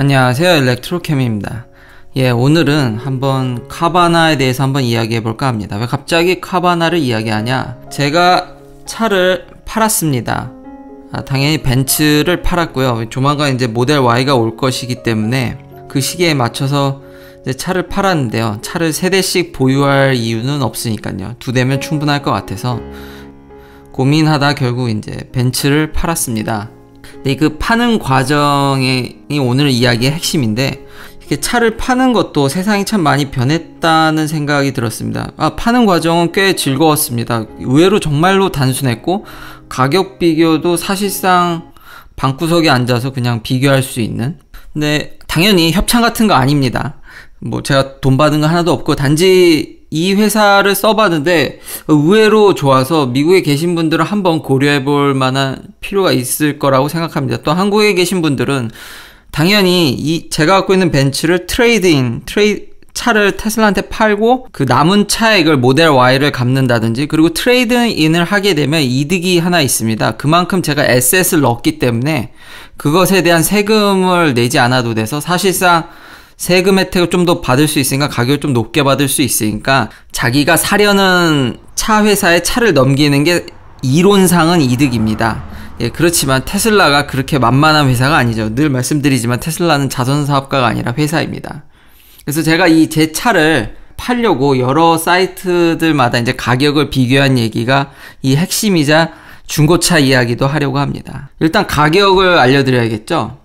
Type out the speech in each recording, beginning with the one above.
안녕하세요 일렉트로케미입니다 예 오늘은 한번 카바나에 대해서 한번 이야기해 볼까 합니다 왜 갑자기 카바나를 이야기하냐 제가 차를 팔았습니다 아, 당연히 벤츠를 팔았고요 조만간 이제 모델 Y가 올 것이기 때문에 그 시기에 맞춰서 차를 팔았는데요 차를 세대씩 보유할 이유는 없으니까요 두 대면 충분할 것 같아서 고민하다 결국 이제 벤츠를 팔았습니다 근데 네, 그 파는 과정이 오늘 이야기의 핵심인데 차를 파는 것도 세상이 참 많이 변했다는 생각이 들었습니다. 아, 파는 과정은 꽤 즐거웠습니다. 의외로 정말로 단순했고 가격 비교도 사실상 방구석에 앉아서 그냥 비교할 수 있는. 근데 당연히 협찬 같은 거 아닙니다. 뭐 제가 돈 받은 거 하나도 없고 단지 이 회사를 써봤는데 의외로 좋아서 미국에 계신 분들은 한번 고려해 볼 만한 필요가 있을 거라고 생각합니다. 또 한국에 계신 분들은 당연히 이 제가 갖고 있는 벤츠를 트레이드인 트레이 차를 테슬라한테 팔고 그 남은 차액을 모델 Y를 갚는다든지 그리고 트레이드인을 하게 되면 이득이 하나 있습니다. 그만큼 제가 에셋을 넣었기 때문에 그것에 대한 세금을 내지 않아도 돼서 사실상 세금 혜택을 좀 더 받을 수 있으니까 가격을 좀 높게 받을 수 있으니까 자기가 사려는 차 회사에 차를 넘기는 게 이론상은 이득입니다. 예, 그렇지만 테슬라가 그렇게 만만한 회사가 아니죠. 늘 말씀드리지만 테슬라는 자선 사업가가 아니라 회사입니다. 그래서 제가 이 제 차를 팔려고 여러 사이트들마다 이제 가격을 비교한 얘기가 이 핵심이자 중고차 이야기도 하려고 합니다. 일단 가격을 알려드려야겠죠.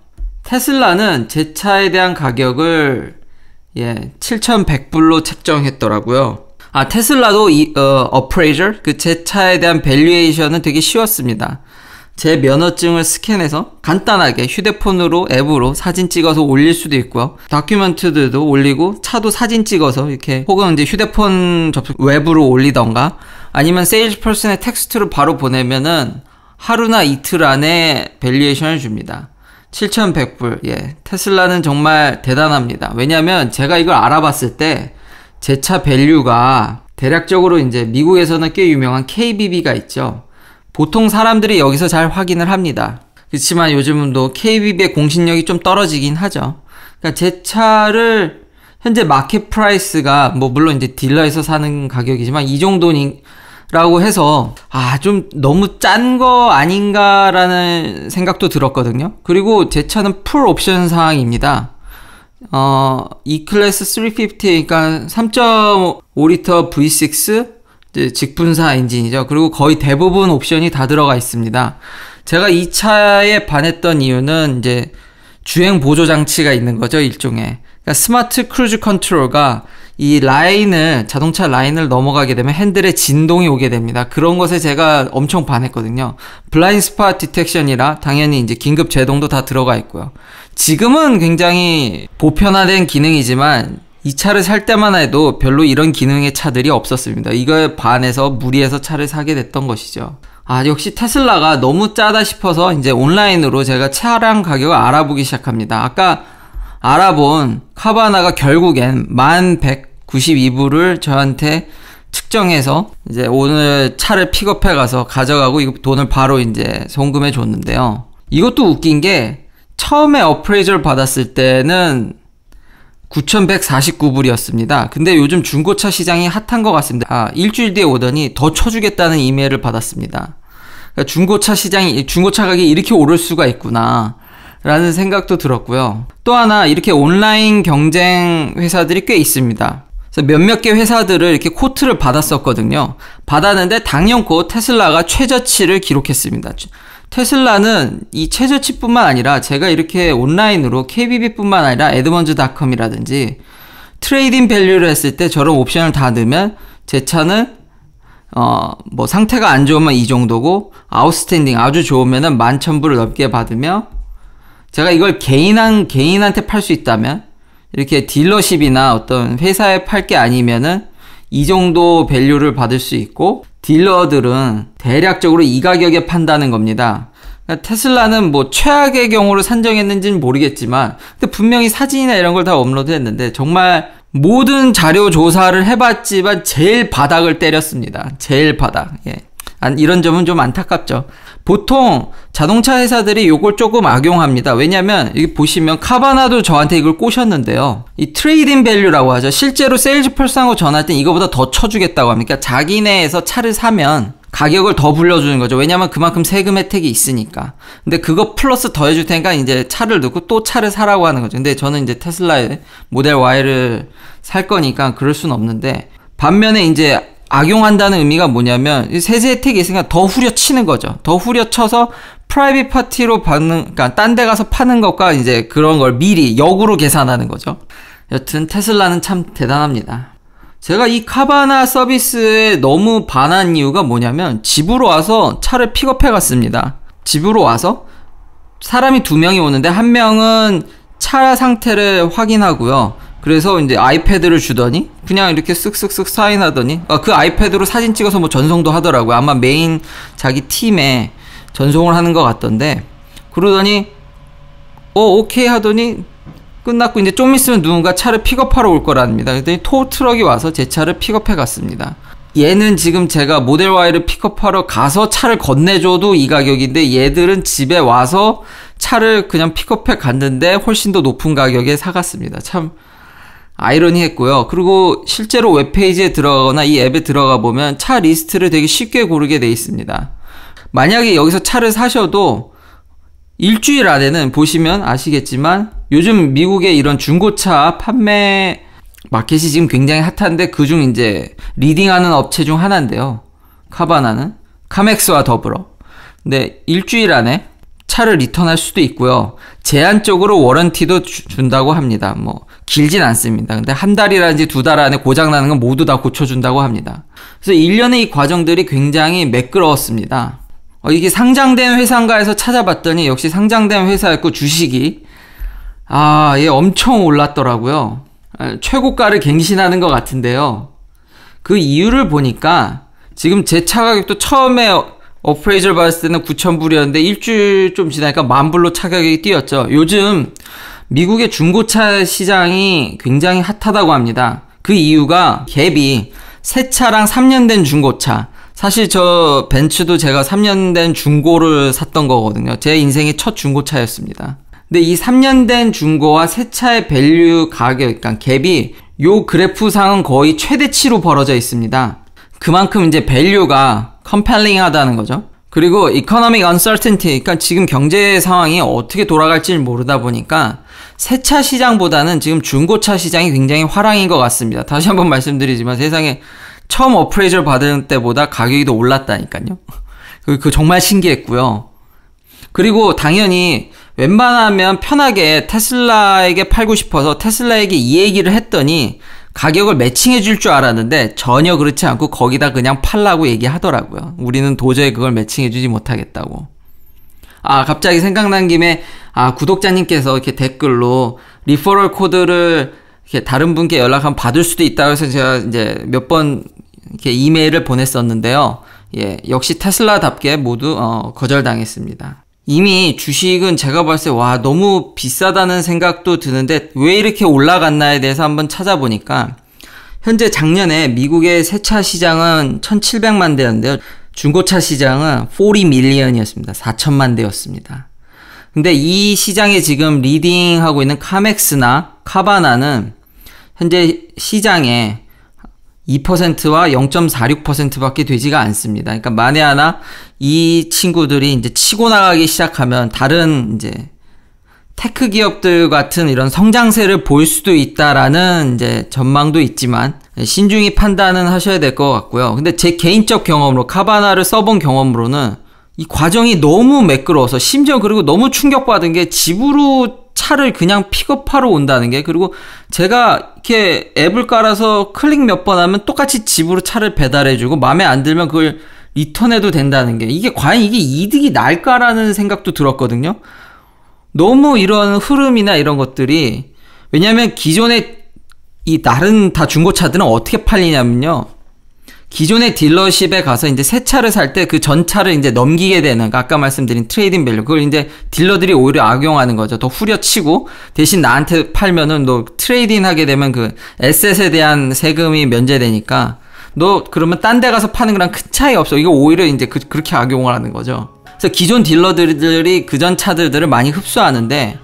테슬라는 제 차에 대한 가격을 예, 7,100불로 책정했더라고요. 아, 테슬라도 이, 어, 어프레이저? 그 제 차에 대한 밸류에이션은 되게 쉬웠습니다. 제 면허증을 스캔해서 간단하게 휴대폰으로 앱으로 사진 찍어서 올릴 수도 있고요. 다큐멘트들도 올리고 차도 사진 찍어서 이렇게 혹은 이제 휴대폰 접속 웹으로 올리던가 아니면 세일즈 퍼슨의 텍스트로 바로 보내면은 하루나 이틀 안에 밸류에이션을 줍니다. 7,100불. 예. 테슬라는 정말 대단합니다. 왜냐면 제가 이걸 알아봤을 때 제 차 밸류가 대략적으로 이제 미국에서는 꽤 유명한 KBB가 있죠. 보통 사람들이 여기서 잘 확인을 합니다. 그렇지만 요즘은 KBB의 공신력이 좀 떨어지긴 하죠. 그러니까 제 차를 현재 마켓 프라이스가 뭐 물론 이제 딜러에서 사는 가격이지만 이 정도인 라고 해서 아 좀 너무 짠 거 아닌가라는 생각도 들었거든요 그리고 제 차는 풀 옵션 상황입니다 어, E 클래스 350 그러니까 3 5 l V6 직분사 엔진이죠 그리고 거의 대부분 옵션이 다 들어가 있습니다 제가 이 차에 반했던 이유는 이제 주행 보조 장치가 있는 거죠 일종의 그러니까 스마트 크루즈 컨트롤과 이 라인을 자동차 라인을 넘어가게 되면 핸들의 진동이 오게 됩니다. 그런 것에 제가 엄청 반했거든요. 블라인 스파 디텍션이라 당연히 이제 긴급 제동도 다 들어가 있고요. 지금은 굉장히 보편화된 기능이지만 이 차를 살 때만 해도 별로 이런 기능의 차들이 없었습니다. 이거에 반해서 무리해서 차를 사게 됐던 것이죠. 아, 역시 테슬라가 너무 짜다 싶어서 이제 온라인으로 제가 차량 가격을 알아보기 시작합니다. 아까 알아본 카바나가 결국엔 1192불을 저한테 측정해서 이제 오늘 차를 픽업해 가서 가져가고 이 돈을 바로 이제 송금해 줬는데요. 이것도 웃긴 게 처음에 어프레이저를 받았을 때는 9,149불이었습니다. 근데 요즘 중고차 시장이 핫한 것 같습니다. 아, 일주일 뒤에 오더니 더 쳐주겠다는 이메일을 받았습니다. 그러니까 중고차 시장이, 중고차 가격이 이렇게 오를 수가 있구나. 라는 생각도 들었고요. 또 하나 이렇게 온라인 경쟁 회사들이 꽤 있습니다. 그래서 몇몇 개 회사들을 이렇게 코트를 받았었거든요. 받았는데 당연코 테슬라가 최저치를 기록했습니다. 테슬라는 이 최저치뿐만 아니라 제가 이렇게 온라인으로 KBB뿐만 아니라 에드먼즈닷컴이라든지 트레이딩 밸류를 했을 때 저런 옵션을 다 넣으면 제 차는 어, 뭐 상태가 안 좋으면 이 정도고 아웃스탠딩 아주 좋으면은 만천불을 넘게 받으며 제가 이걸 개인한 개인한테 팔 수 있다면 이렇게 딜러십이나 어떤 회사에 팔 게 아니면은 이 정도 밸류를 받을 수 있고 딜러들은 대략적으로 이 가격에 판다는 겁니다. 그러니까 테슬라는 뭐 최악의 경우로 산정했는지는 모르겠지만 근데 분명히 사진이나 이런 걸 다 업로드했는데 정말 모든 자료 조사를 해봤지만 제일 바닥을 때렸습니다. 제일 바닥. 예. 이런 점은 좀 안타깝죠. 보통 자동차 회사들이 요걸 조금 악용합니다. 왜냐면 하 여기 보시면 카바나도 저한테 이걸 꼬셨는데요. 이 트레이딩 밸류라고 하죠. 실제로 세일즈 펄스하고 전할 화땐 이거보다 더 쳐주겠다고 합니까? 그러니까 자기네에서 차를 사면 가격을 더 불려주는 거죠. 왜냐면 그만큼 세금 혜택이 있으니까. 근데 그거 플러스 더 해줄 테니까 이제 차를 넣고 또 차를 사라고 하는 거죠. 근데 저는 이제 테슬라의 모델 Y를 살 거니까 그럴 순 없는데 반면에 이제 악용한다는 의미가 뭐냐면 세제 혜택이 있으니까 더 후려치는 거죠. 더 후려쳐서 프라이빗 파티로 받는 그러니까 딴 데 가서 파는 것과 이제 그런 걸 미리 역으로 계산하는 거죠. 여튼 테슬라는 참 대단합니다. 제가 이 카바나 서비스에 너무 반한 이유가 뭐냐면 집으로 와서 차를 픽업해 갔습니다. 집으로 와서 사람이 두 명이 오는데 한 명은 차 상태를 확인하고요. 그래서 이제 아이패드를 주더니 그냥 이렇게 쓱쓱쓱 사인하더니 아, 그 아이패드로 사진 찍어서 뭐 전송도 하더라고요. 아마 메인 자기 팀에 전송을 하는 것 같던데 그러더니 어 오케이 하더니 끝났고 이제 좀 있으면 누군가 차를 픽업하러 올 거랍니다. 그랬더니 토 트럭이 와서 제 차를 픽업해 갔습니다. 얘는 지금 제가 모델 Y를 픽업하러 가서 차를 건네줘도 이 가격인데 얘들은 집에 와서 차를 그냥 픽업해 갔는데 훨씬 더 높은 가격에 사갔습니다. 참 아이러니했고요. 그리고 실제로 웹페이지에 들어가거나 이 앱에 들어가 보면 차 리스트를 되게 쉽게 고르게 돼 있습니다. 만약에 여기서 차를 사셔도 일주일 안에는 보시면 아시겠지만 요즘 미국의 이런 중고차 판매 마켓이 지금 굉장히 핫한데 그중 이제 리딩하는 업체 중 하나인데요. 카바나는 카맥스와 더불어. 근데 일주일 안에 차를 리턴할 수도 있고요. 제한적으로 워런티도 주, 준다고 합니다. 뭐 길진 않습니다. 근데 한 달이라든지 두 달 안에 고장 나는 건 모두 다 고쳐 준다고 합니다. 그래서 1년의이 과정들이 굉장히 매끄러웠습니다. 어, 이게 상장된 회사인가에서 찾아봤더니 역시 상장된 회사였고 주식이 아, 예, 엄청 올랐더라고요. 예, 최고가를 갱신하는 것 같은데요. 그 이유를 보니까 지금 제 차 가격도 처음에 어프레이저를봤을 때는 9,000불이었는데 일주일 좀 지나니까 만불로 차격이 뛰었죠. 요즘 미국의 중고차 시장이 굉장히 핫하다고 합니다. 그 이유가 갭이 새 차랑 3년 된 중고차. 사실 저 벤츠도 제가 3년 된 중고를 샀던 거거든요. 제 인생의 첫 중고차였습니다. 근데 이 3년 된 중고와 새 차의 밸류 가격, 그러니까 갭이 요 그래프상은 거의 최대치로 벌어져 있습니다. 그만큼 이제 밸류가 컴펠링하다는 거죠. 그리고 이코노믹 o m i c 그러니까 지금 경제 상황이 어떻게 돌아갈지 모르다 보니까 새 차 시장보다는 지금 중고차 시장이 굉장히 화랑인 것 같습니다. 다시 한번 말씀드리지만 세상에 처음 어프레이저 받은 때보다 가격이 더 올랐다니까요. 그, 그 정말 신기했고요. 그리고 당연히 웬만하면 편하게 테슬라에게 팔고 싶어서 테슬라에게 이 얘기를 했더니 가격을 매칭해 줄 줄 알았는데 전혀 그렇지 않고 거기다 그냥 팔라고 얘기하더라고요. 우리는 도저히 그걸 매칭해 주지 못하겠다고. 아, 갑자기 생각난 김에 아, 구독자님께서 이렇게 댓글로 리퍼럴 코드를 이렇게 다른 분께 연락하면 받을 수도 있다고 해서 제가 이제 몇 번 이렇게 이메일을 보냈었는데요. 예, 역시 테슬라답게 모두 어, 거절당했습니다. 이미 주식은 제가 봤을 때 와 너무 비싸다는 생각도 드는데 왜 이렇게 올라갔나에 대해서 한번 찾아보니까 현재 작년에 미국의 새 차 시장은 1700만 대였는데요. 중고차 시장은 40 밀리언이었습니다. 4천만 대였습니다. 근데 이 시장에 지금 리딩하고 있는 카맥스나 카바나는 현재 시장에 2%와 0.46%밖에 되지가 않습니다. 그러니까 만에 하나 이 친구들이 이제 치고 나가기 시작하면 다른 이제 테크 기업들 같은 이런 성장세를 볼 수도 있다라는 이제 전망도 있지만 신중히 판단은 하셔야 될 것 같고요. 근데 제 개인적 경험으로 카바나를 써본 경험으로는 이 과정이 너무 매끄러워서 심지어 그리고 너무 충격받은 게 집으로 차를 그냥 픽업하러 온다는 게 그리고 제가 이렇게 앱을 깔아서 클릭 몇 번 하면 똑같이 집으로 차를 배달해주고 마음에 안 들면 그걸 리턴해도 된다는 게 이게 과연 이게 이득이 날까라는 생각도 들었거든요. 너무 이런 흐름이나 이런 것들이 왜냐하면 기존의 이 다른 다 중고차들은 어떻게 팔리냐면요. 기존의 딜러십에 가서 이제 새 차를 살 때 그 전차를 이제 넘기게 되는 그러니까 아까 말씀드린 트레이딩 밸류 그걸 이제 딜러들이 오히려 악용하는 거죠. 더 후려치고 대신 나한테 팔면은 너 트레이딩 하게 되면 그 에셋에 대한 세금이 면제되니까 너 그러면 딴 데 가서 파는 거랑 큰 차이 없어. 이거 오히려 이제 그, 그렇게 악용을 하는 거죠. 그래서 기존 딜러들이 그 전 차들들을 많이 흡수하는데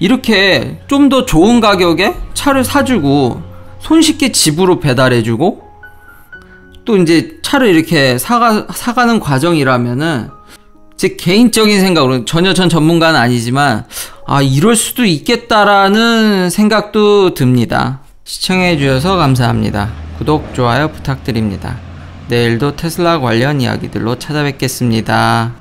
이렇게 좀 더 좋은 가격에 차를 사주고 손쉽게 집으로 배달해주고 또 이제 차를 이렇게 사가, 사가는 과정이라면은 제 개인적인 생각으로 전혀 전 전문가는 아니지만 아, 이럴 수도 있겠다라는 생각도 듭니다. 시청해주셔서 감사합니다. 구독, 좋아요 부탁드립니다. 내일도 테슬라 관련 이야기들로 찾아뵙겠습니다.